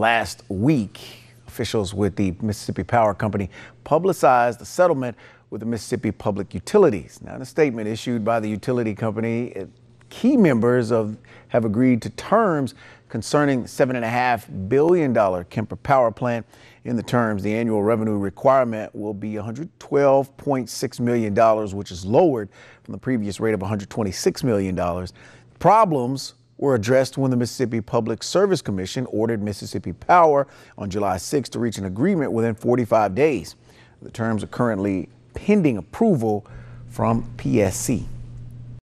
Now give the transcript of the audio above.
Last week, officials with the Mississippi Power Company publicized the settlement with the Mississippi Public Utilities. Now, in a statement issued by the utility company, key members of have agreed to terms concerning $7.5 billion Kemper Power Plant. In the terms, the annual revenue requirement will be $112.6 million, which is lowered from the previous rate of $126 million. Problems were addressed when the Mississippi Public Service Commission ordered Mississippi Power on July 6 to reach an agreement within 45 days. The terms are currently pending approval from PSC.